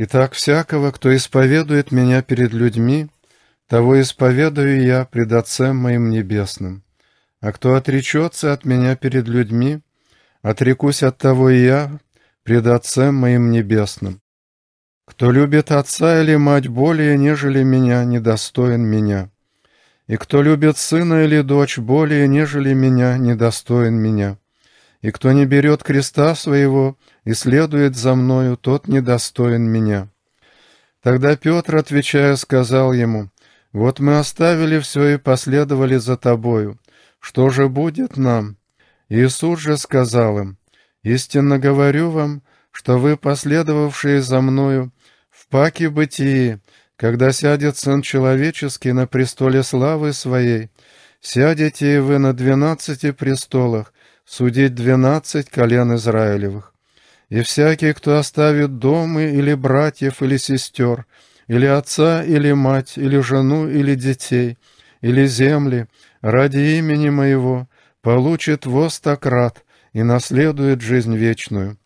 Итак, всякого, кто исповедует меня перед людьми, того исповедую я пред Отцем моим небесным. А кто отречется от меня перед людьми, отрекусь от того и я пред Отцем моим небесным. Кто любит отца или мать более, нежели меня, недостоин меня. И кто любит сына или дочь более, нежели меня, недостоин меня. И кто не берет креста своего и следует за мною, тот недостоин меня». Тогда Петр, отвечая, сказал ему, «Вот мы оставили все и последовали за тобою. Что же будет нам?» Иисус же сказал им, «Истинно говорю вам, что вы, последовавшие за мною, в паке бытии, когда сядет Сын Человеческий на престоле славы Своей, сядете и вы на двенадцати престолах, судить двенадцать колен Израилевых. И всякий, кто оставит дом или братьев, или сестер, или отца, или мать, или жену, или детей, или земли, ради имени моего, получит востократ и наследует жизнь вечную.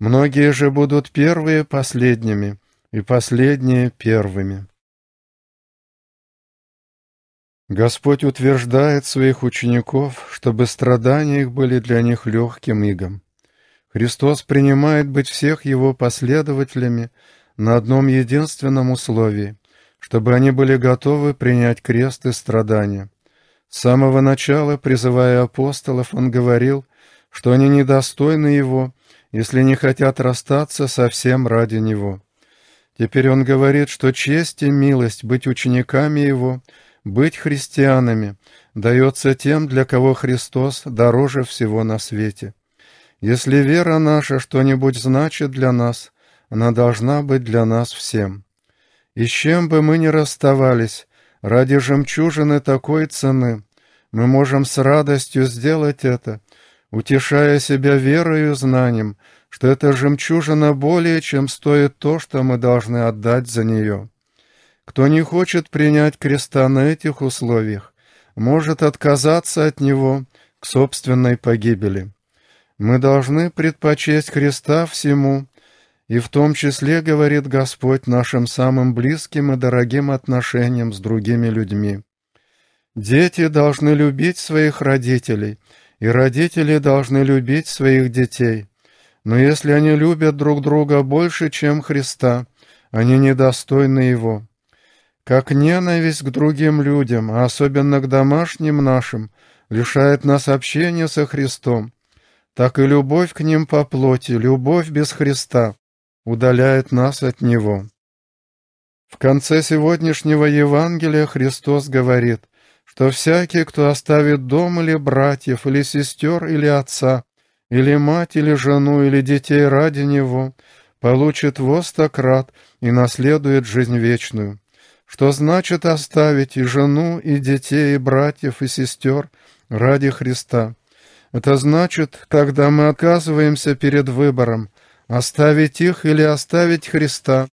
Многие же будут первые последними, и последние первыми. Господь утверждает своих учеников, чтобы страдания их были для них легким игом. Христос принимает быть всех его последователями на одном единственном условии, чтобы они были готовы принять крест и страдания. С самого начала, призывая апостолов, он говорил, что они недостойны его, если не хотят расстаться совсем ради него. Теперь он говорит, что честь и милость быть учениками его, быть христианами, дается тем, для кого Христос дороже всего на свете. Если вера наша что-нибудь значит для нас, она должна быть для нас всем. И с чем бы мы ни расставались, ради жемчужины такой цены, мы можем с радостью сделать это, утешая себя верою и знанием, что эта жемчужина более чем стоит то, что мы должны отдать за нее. Кто не хочет принять креста на этих условиях, может отказаться от него к собственной погибели. Мы должны предпочесть Христа всему, и в том числе, говорит Господь, нашим самым близким и дорогим отношениям с другими людьми. Дети должны любить своих родителей, и родители должны любить своих детей. Но если они любят друг друга больше, чем Христа, они недостойны Его. Как ненависть к другим людям, а особенно к домашним нашим, лишает нас общения со Христом – так и любовь к ним по плоти, любовь без Христа, удаляет нас от Него. В конце сегодняшнего Евангелия Христос говорит, что всякий, кто оставит дом или братьев, или сестер, или отца, или мать, или жену, или детей ради Него, получит во сто и наследует жизнь вечную. Что значит оставить и жену, и детей, и братьев, и сестер ради Христа? Это значит, когда мы оказываемся перед выбором, оставить их или оставить Христа,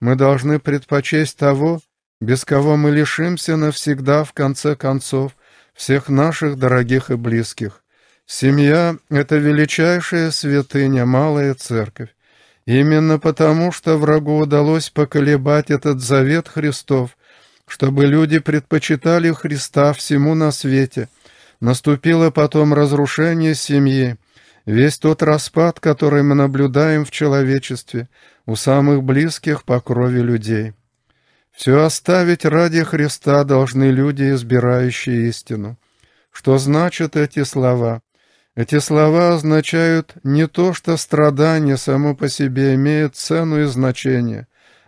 мы должны предпочесть того, без кого мы лишимся навсегда, в конце концов, всех наших дорогих и близких. Семья — это величайшая святыня, малая церковь. Именно потому, что врагу удалось поколебать этот завет Христов, чтобы люди предпочитали Христа всему на свете — Наступило потом разрушение семьи, весь тот распад, который мы наблюдаем в человечестве, у самых близких по крови людей. Все оставить ради Христа должны люди, избирающие истину. Что значат эти слова? Эти слова означают не то, что страдание само по себе имеет цену и значение,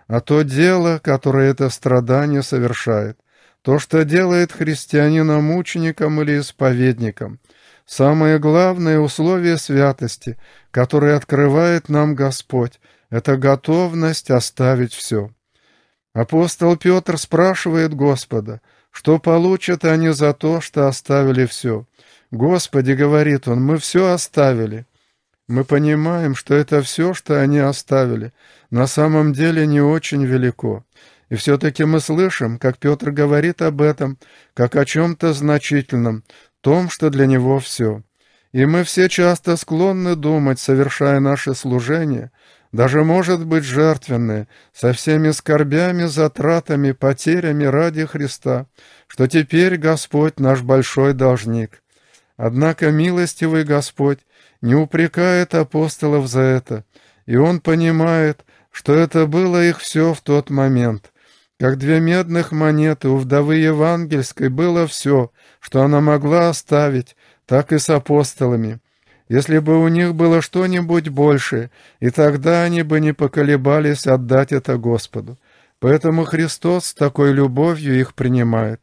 а то дело, которое это страдание совершает то, что делает христианина мучеником или исповедником, самое главное условие святости, которое открывает нам Господь, это готовность оставить все. Апостол Петр спрашивает Господа, что получат они за то, что оставили все. «Господи, — говорит он, — мы все оставили». Мы понимаем, что это все, что они оставили, на самом деле не очень велико. И все-таки мы слышим, как Петр говорит об этом, как о чем-то значительном, том, что для него все. И мы все часто склонны думать, совершая наше служение, даже, может быть, жертвенные, со всеми скорбями, затратами, потерями ради Христа, что теперь Господь наш большой должник. Однако милостивый Господь не упрекает апостолов за это, и Он понимает, что это было их все в тот момент. Как две медных монеты у вдовы Евангельской было все, что она могла оставить, так и с апостолами. Если бы у них было что-нибудь больше, и тогда они бы не поколебались отдать это Господу. Поэтому Христос с такой любовью их принимает.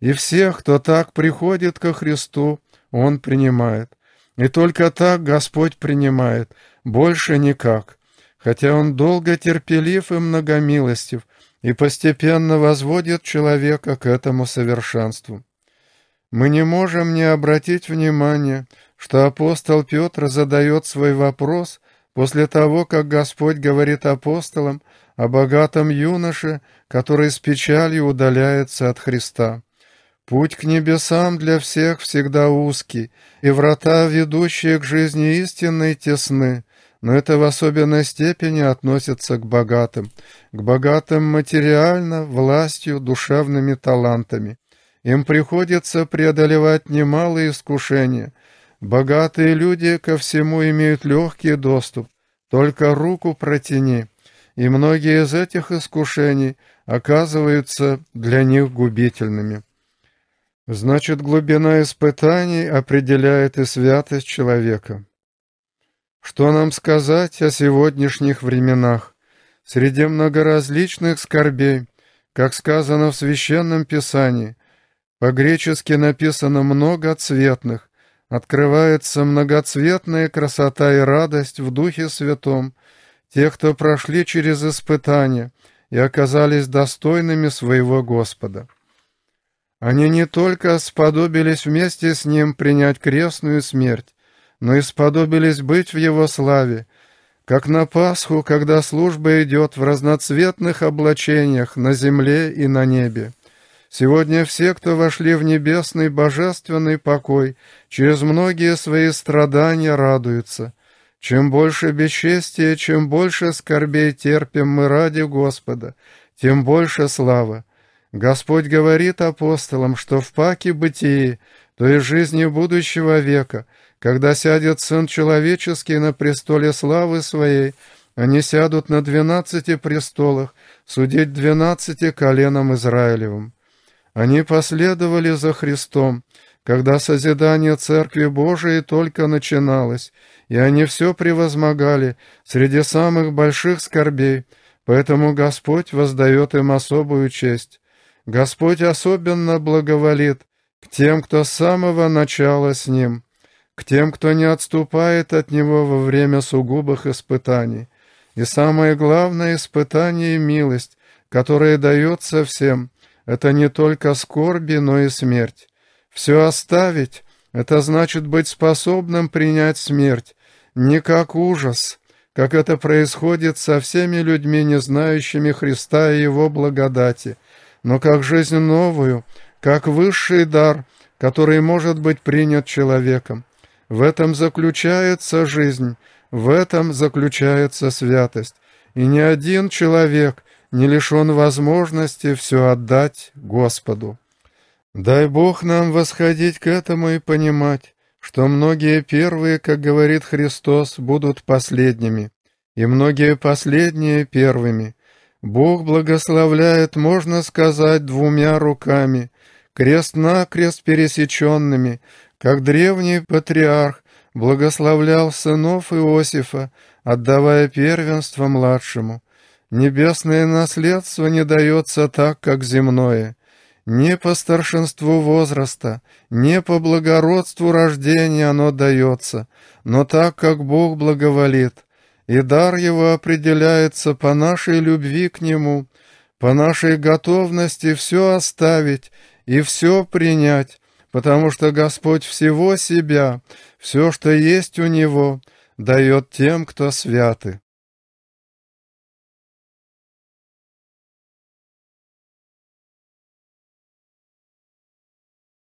И всех, кто так приходит ко Христу, Он принимает. И только так Господь принимает, больше никак. Хотя Он долго терпелив и многомилостив – и постепенно возводит человека к этому совершенству. Мы не можем не обратить внимание, что апостол Петр задает свой вопрос после того, как Господь говорит апостолам о богатом юноше, который с печалью удаляется от Христа. Путь к небесам для всех всегда узкий, и врата, ведущие к жизни истинной, тесны но это в особенной степени относится к богатым, к богатым материально, властью, душевными талантами. Им приходится преодолевать немалые искушения. Богатые люди ко всему имеют легкий доступ, только руку протяни, и многие из этих искушений оказываются для них губительными. Значит, глубина испытаний определяет и святость человека. Что нам сказать о сегодняшних временах? Среди многоразличных скорбей, как сказано в Священном Писании, по-гречески написано многоцветных, открывается многоцветная красота и радость в Духе Святом, те, кто прошли через испытания и оказались достойными своего Господа. Они не только сподобились вместе с Ним принять крестную смерть, но исподобились быть в его славе, как на Пасху, когда служба идет в разноцветных облачениях на земле и на небе. Сегодня все, кто вошли в небесный божественный покой, через многие свои страдания радуются. Чем больше бесчестия, чем больше скорбей терпим мы ради Господа, тем больше слава. Господь говорит апостолам, что в паке бытии, то есть жизни будущего века, когда сядет Сын Человеческий на престоле славы Своей, они сядут на двенадцати престолах, судить двенадцати коленам Израилевым. Они последовали за Христом, когда созидание Церкви Божией только начиналось, и они все превозмогали среди самых больших скорбей, поэтому Господь воздает им особую честь. Господь особенно благоволит к тем, кто с самого начала с Ним — к тем, кто не отступает от него во время сугубых испытаний. И самое главное испытание и милость, которое дается всем, это не только скорби, но и смерть. Все оставить — это значит быть способным принять смерть, не как ужас, как это происходит со всеми людьми, не знающими Христа и Его благодати, но как жизнь новую, как высший дар, который может быть принят человеком. В этом заключается жизнь, в этом заключается святость. И ни один человек не лишен возможности все отдать Господу. Дай Бог нам восходить к этому и понимать, что многие первые, как говорит Христос, будут последними, и многие последние первыми. Бог благословляет, можно сказать, двумя руками, крест-накрест пересеченными, как древний патриарх благословлял сынов Иосифа, отдавая первенство младшему. Небесное наследство не дается так, как земное, не по старшинству возраста, не по благородству рождения оно дается, но так, как Бог благоволит, и дар его определяется по нашей любви к нему, по нашей готовности все оставить и все принять, потому что Господь всего себя, все, что есть у Него, дает тем, кто святы.